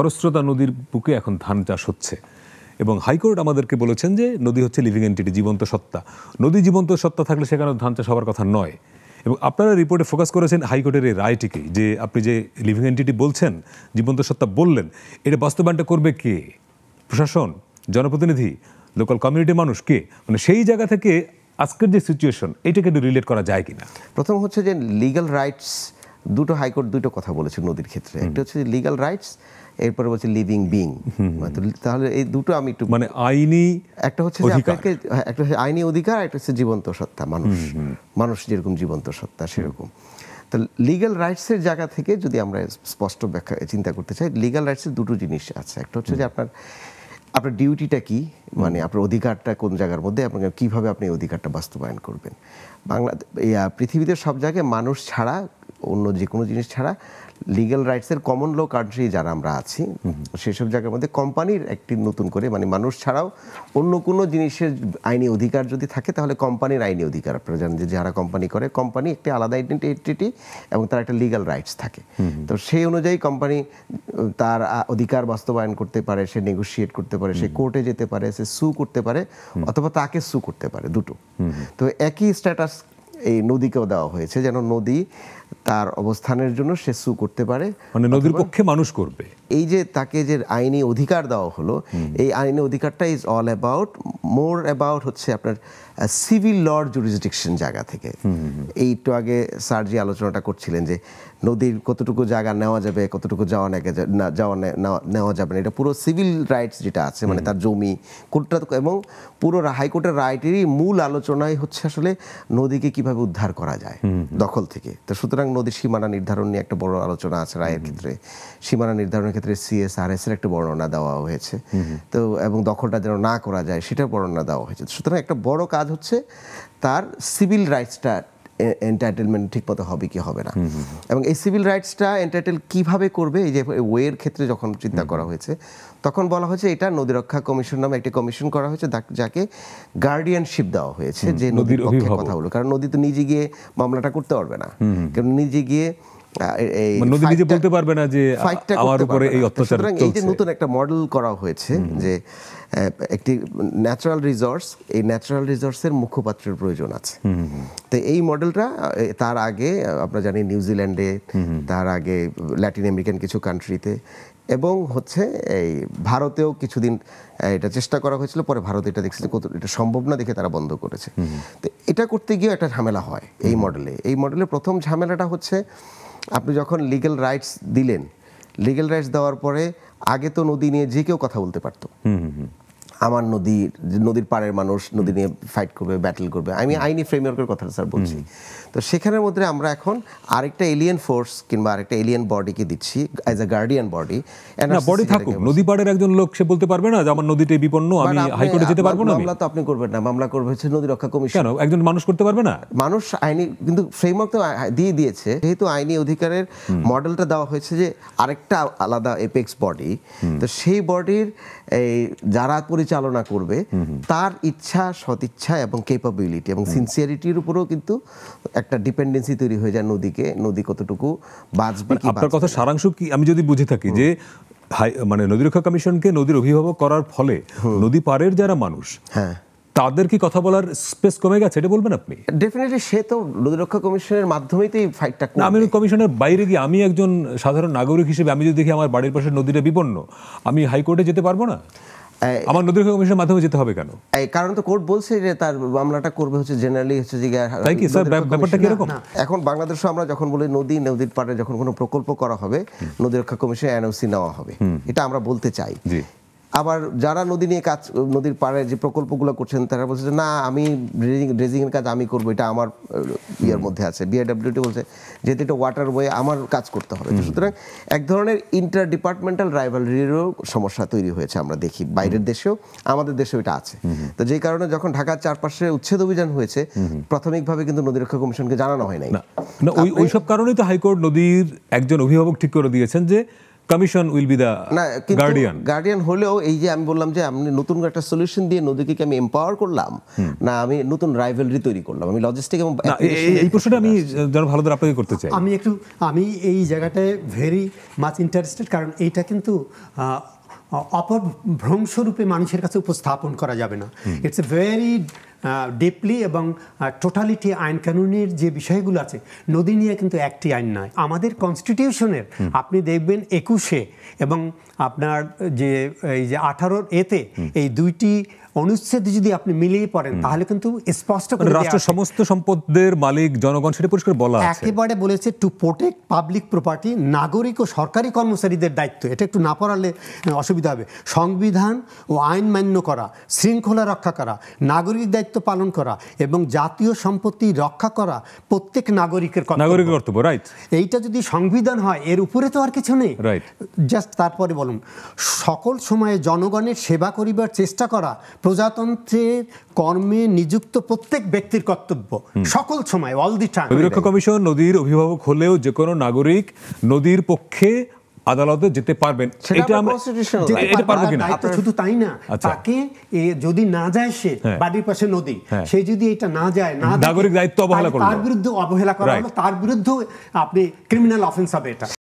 খরস্রোতা নদীর বুকে এখন ধান চাষ হচ্ছে এবং হাইকোর্ট আমাদেরকে বলেছেন যে নদী হচ্ছে লিভিং এন্টিটি জীবন্ত সত্তা নদী জীবন্ত সত্তা থাকলে সেখানে ধান চাষ হওয়ার কথা নয় এবং আপনারা রিপোর্টে ফোকাস করেছেন হাইকোর্টের এই রায়টিকে যে আপনি যে লিভিং এন্টিটি বলছেন জীবন্ত সত্তা বললেন এটা বাস্তবায়নটা করবে কে প্রশাসন জনপ্রতিনিধি লোকাল কমিউনিটির মানুষ কে মানে সেই জায়গা থেকে আজকের যে সিচুয়েশন এটাকে রিলেট করা যায় কিনা প্রথম হচ্ছে যে লিগাল রাইটস দুটো হাইকোর্ট দুটো কথা বলেছে নদীর ক্ষেত্রে একটা হচ্ছে লিগাল রাইটস এরপরে বলছে লিভিং বিং মানে তাহলে এই দুটো আমি একটু মানে আইনি একটা হচ্ছে আপনাকে হ্যাঁ, একটা হচ্ছে আইনি অধিকার একটা হচ্ছে জীবন্ত সত্তা মানুষ মানুষ যেরকম জীবন্ত সত্তা সেরকম তো লিগাল রাইটসের জায়গা থেকে যদি আমরা স্পষ্ট ব্যাখ্যা চিন্তা করতে চাই লিগাল রাইটসের দুটো জিনিস আছে একটা হচ্ছে যে আপনার আপনার ডিউটিটা কি মানে আপনার অধিকারটা কোন জায়গার মধ্যে আপনাকে কীভাবে আপনি অধিকারটা বাস্তবায়ন করবেন বাংলা পৃথিবীতে সব জায়গায় মানুষ ছাড়া অন্য যে কোনো জিনিস ছাড়া লিগ্যাল রাইটসের কমন ল কান্ট্রি যারা আমরা আছি সেসব জায়গার মধ্যে কোম্পানির একটি নতুন করে মানে মানুষ ছাড়াও অন্য কোনো জিনিসের আইনি অধিকার যদি থাকে তাহলে কোম্পানির আইনি অধিকার আপনারা জানেন যে যারা কোম্পানি করে কোম্পানি একটি আলাদা আইডেন্টিটি এবং তার একটা লিগাল রাইটস থাকে তো সেই অনুযায়ী কোম্পানি তার অধিকার বাস্তবায়ন করতে পারে সে নেগোসিয়েট করতে পারে সে কোর্টে যেতে পারে সে সু করতে পারে অথবা তাকে সু করতে পারে দুটো তো একই স্ট্যাটাস এই নদীকেও দেওয়া হয়েছে যেন নদী তার অবস্থানের জন্য সে সু করতে পারে মানে নদীর পক্ষে মানুষ করবে এই যে তাকে যে আইনি অধিকার দেওয়া হলো এই আইনি অধিকারটা is all about more about হচ্ছে আপনার সিভিল লর জুরিসডিকশন জায়গা থেকে একটু আগে স্যার যে আলোচনাটা করছিলেন যে নদীর কতটুকু জায়গা নেওয়া যাবে কতটুকু যাওয়া না যাওয়া নেওয়া যাবে না এটা পুরো সিভিল রাইটস যেটা আছে মানে তার জমি কোর্টটা এবং পুরো হাইকোর্টের রাইটেরই মূল আলোচনাই হচ্ছে আসলে নদীকে কিভাবে উদ্ধার করা যায় দখল থেকে তো সুতরাং সুতরাং নদীর সীমানা নির্ধারণ নিয়ে একটা বড় আলোচনা আছে রায়ের ক্ষেত্রে সীমানা নির্ধারণের ক্ষেত্রে সিএসআরএস এর একটা বর্ণনা দেওয়া হয়েছে তো এবং দখলটা যেন না করা যায় সেটা বর্ণনা দেওয়া হয়েছে সুতরাং একটা বড় কাজ হচ্ছে তার সিভিল রাইটসটা এন্টারটেলমেন্ট ঠিকমতো হবে কি হবে না এবং এই সিভিল রাইটসটা এন্টারটেল কিভাবে করবে এই যে ওয়ের ক্ষেত্রে যখন চিন্তা করা হয়েছে তখন বলা হয়েছে এটা নদী রক্ষা কমিশন নামে একটি কমিশন করা হয়েছে যাকে গার্ডিয়ানশিপ দেওয়া হয়েছে যে নদীর পক্ষে কথা হলো কারণ নদী তো নিজে গিয়ে মামলাটা করতে পারবে না কারণ নিজে গিয়ে মানে নদী নিজে বলতে পারবে না যে আমার উপরে এই অত্যাচার চলছে এই যে নতুন একটা মডেল করা হয়েছে যে একটি ন্যাচারাল রিসোর্স এই ন্যাচারাল রিসোর্সের মুখপাত্রের প্রয়োজন আছে তো এই মডেলটা তার আগে জানি নিউজিল্যান্ডে তার আগে ল্যাটিন আমেরিকান কিছু কান্ট্রিতে এবং হচ্ছে এই ভারতেও কিছুদিন এটা চেষ্টা করা হয়েছিল পরে ভারত এটা দেখছিল কত এটা সম্ভব না দেখে তারা বন্ধ করেছে তো এটা করতে গিয়েও একটা ঝামেলা হয় এই মডেলে এই মডেলে প্রথম ঝামেলাটা হচ্ছে আপনি যখন লিগেল রাইটস দিলেন লিগেল রাইটস দেওয়ার পরে আগে তো নদী নিয়ে যে কেউ কথা বলতে পারতো আমার নদীর নদীর পাড়ের মানুষ নদী নিয়ে ফাইট করবে ব্যাটেল করবে আমি আইনি ফ্রেমওয়ার্কের কথা স্যার বলছি তো সেখানের মধ্যে আমরা এখন আরেকটা এলিয়েন ফোর্স কিংবা আরেকটা এলিয়েন বডিকে দিচ্ছি as a guardian body body থাকুক নদী পাড়ের একজন লোক সে বলতে পারবে না যে আমার নদীতে বিপন্ন আমি হাইকোর্টে যেতে পারবো না মামলা তো আপনি করবেন না মামলা করবে হচ্ছে নদী রক্ষা কমিশন একজন মানুষ করতে পারবে না মানুষ আইনি কিন্তু ফ্রেমওয়ার্ক তো দিয়ে দিয়েছে যেহেতু আইনি অধিকারের মডেলটা দেওয়া হয়েছে যে আরেকটা আলাদা এপেক্স বডি তো সেই বডির এই যারা পরিচয় পরিচালনা করবে তার ইচ্ছা সদিচ্ছা এবং কেপাবিলিটি এবং সিনসিয়ারিটির উপরেও কিন্তু একটা ডিপেন্ডেন্সি তৈরি হয়ে যায় নদীকে নদী কতটুকু বাঁচবে মানে আপনার কথা সারাংশ কি আমি যদি বুঝে থাকি যে মানে নদী রক্ষা কমিশনকে নদীর অভিভাবক করার ফলে নদী পারের যারা মানুষ হ্যাঁ তাদের কি কথা বলার স্পেস কমে গেছে এটা বলবেন আপনি ডেফিনেটলি সে তো নদী রক্ষা কমিশনের মাধ্যমেই তো এই ফাইটটা না আমি কমিশনের বাইরে গিয়ে আমি একজন সাধারণ নাগরিক হিসেবে আমি যদি দেখি আমার বাড়ির পাশে নদীটা বিপন্ন আমি হাইকোর্টে যেতে পারবো না আমার নদীর কমিশনের মাধ্যমে যেতে হবে কেন কারণ তো কোর্ট বলছে যে তার মামলাটা করবে হচ্ছে জেনারেলি হচ্ছে যে তাই কি স্যার ব্যাপারটা কি এরকম এখন বাংলাদেশে আমরা যখন বলি নদী নদীর পাড়ে যখন কোনো প্রকল্প করা হবে নদী রক্ষা কমিশন এনওসি নেওয়া হবে এটা আমরা বলতে চাই আবার যারা নদী নিয়ে কাজ নদীর পাড়ে যে প্রকল্পগুলো করছেন তারা বলছে যে না আমি এর কাজ আমি করবো এটা আমার ইয়ার মধ্যে আছে বিআইডব্লিউটি বলছে যেহেতু এটা ওয়াটার ওয়ে আমার কাজ করতে হবে সুতরাং এক ধরনের ইন্টার ডিপার্টমেন্টাল রাইভালরিরও সমস্যা তৈরি হয়েছে আমরা দেখি বাইরের দেশেও আমাদের দেশেও এটা আছে তো যেই কারণে যখন ঢাকার চারপাশে উচ্ছেদ অভিযান হয়েছে প্রাথমিকভাবে কিন্তু নদী রক্ষা কমিশনকে জানানো হয় নাই না ওই ওইসব কারণেই তো হাইকোর্ট নদীর একজন অভিভাবক ঠিক করে দিয়েছেন যে কমিশন উইল বি দা না গার্ডিয়ান গার্ডিয়ান হলেও এই যে আমি বললাম যে আমি নতুন একটা সলিউশন দিয়ে নদীকে কি আমি এম্পাওয়ার করলাম না আমি নতুন রাইভালরি তৈরি করলাম আমি লজিস্টিক এবং এই প্রশ্নটা আমি যেন ভালো ধরে আপনাকে করতে চাই আমি একটু আমি এই জায়গাটায় ভেরি মাচ ইন্টারেস্টেড কারণ এইটা কিন্তু অপর ভ্রংশরূপে মানুষের কাছে উপস্থাপন করা যাবে না ইটস এ ভেরি ডেপলি এবং টোটালিটি আইন কানুনের যে বিষয়গুলো আছে নদী নিয়ে কিন্তু একটি আইন নয় আমাদের কনস্টিটিউশনের আপনি দেখবেন একুশে এবং আপনার যে এই যে আঠারোর এতে এই দুইটি অনুচ্ছেদ যদি আপনি মিলিয়ে পড়েন তাহলে কিন্তু স্পষ্ট করে মানে রাষ্ট্র সমস্ত সম্পদের মালিক জনগণ সেটা পরিষ্কার বলা আছে একেবারে বলেছে টু প্রোটেক্ট পাবলিক প্রপার্টি নাগরিক ও সরকারি কর্মচারীদের দায়িত্ব এটা একটু না পড়ালে অসুবিধা হবে সংবিধান ও আইন মান্য করা শৃঙ্খলা রক্ষা করা নাগরিক দায়িত্ব দায়িত্ব পালন করা এবং জাতীয় সম্পত্তি রক্ষা করা প্রত্যেক নাগরিকের নাগরিক কর্তব্য রাইট এইটা যদি সংবিধান হয় এর উপরে তো আর কিছু নেই রাইট জাস্ট তারপরে বলুন সকল সময়ে জনগণের সেবা করিবার চেষ্টা করা প্রজাতন্ত্রের কর্মে নিযুক্ত প্রত্যেক ব্যক্তির কর্তব্য সকল সময় অল দি টাইম কমিশন নদীর অভিভাবক হলেও যে কোনো নাগরিক নদীর পক্ষে আদালতে যেতে পারবেন এটা শুধু তাই না আচ্ছা। তাকে যদি না যায় সে হ্যাঁ। বাড়ির পাশে নদী হ্যাঁ। সে যদি এটা না যায় না নাগরিক দায়িত্ব অবহেলা করে তার বিরুদ্ধে অবহেলা করা হলো তার বিরুদ্ধে আপনি ক্রিমিনাল অফেন্স হবে এটা